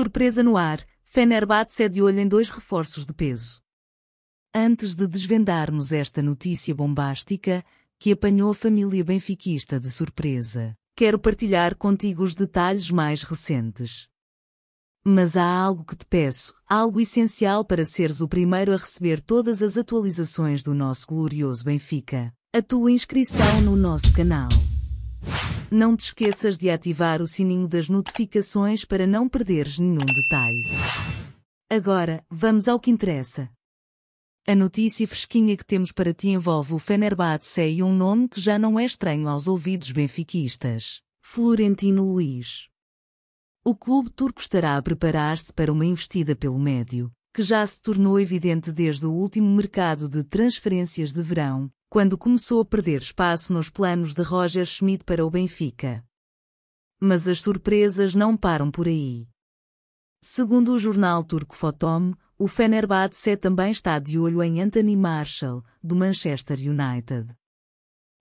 Surpresa no ar, Fenerbahçe é de olho em dois reforços de peso. Antes de desvendarmos esta notícia bombástica, que apanhou a família benfiquista de surpresa, quero partilhar contigo os detalhes mais recentes. Mas há algo que te peço, algo essencial para seres o primeiro a receber todas as atualizações do nosso glorioso Benfica. A tua inscrição no nosso canal. Não te esqueças de ativar o sininho das notificações para não perderes nenhum detalhe. Agora, vamos ao que interessa. A notícia fresquinha que temos para ti envolve o Fenerbahçe e um nome que já não é estranho aos ouvidos benfiquistas. Florentino Luiz. O clube turco estará a preparar-se para uma investida pelo médio, que já se tornou evidente desde o último mercado de transferências de verão, quando começou a perder espaço nos planos de Roger Schmidt para o Benfica. Mas as surpresas não param por aí. Segundo o jornal turco Fotom, o Fenerbahçe também está de olho em Anthony Marshall, do Manchester United.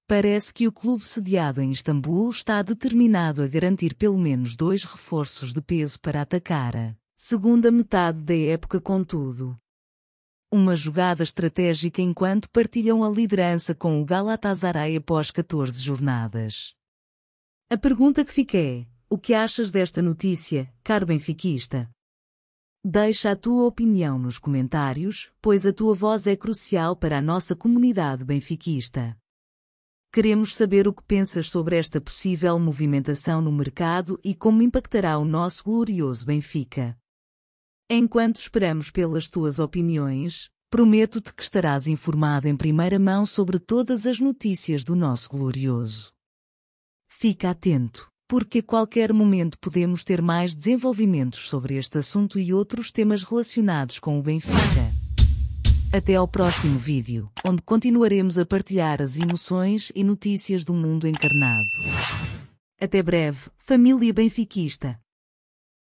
Parece que o clube sediado em Istambul está determinado a garantir pelo menos dois reforços de peso para atacar a segunda metade da época, contudo uma jogada estratégica enquanto partilham a liderança com o Galatasaray após 14 jornadas. A pergunta que fica é: o que achas desta notícia, caro benfiquista? Deixa a tua opinião nos comentários, pois a tua voz é crucial para a nossa comunidade benfiquista. Queremos saber o que pensas sobre esta possível movimentação no mercado e como impactará o nosso glorioso Benfica. Enquanto esperamos pelas tuas opiniões, prometo-te que estarás informado em primeira mão sobre todas as notícias do nosso glorioso. Fica atento, porque a qualquer momento podemos ter mais desenvolvimentos sobre este assunto e outros temas relacionados com o Benfica. Até ao próximo vídeo, onde continuaremos a partilhar as emoções e notícias do mundo encarnado. Até breve, família benfiquista!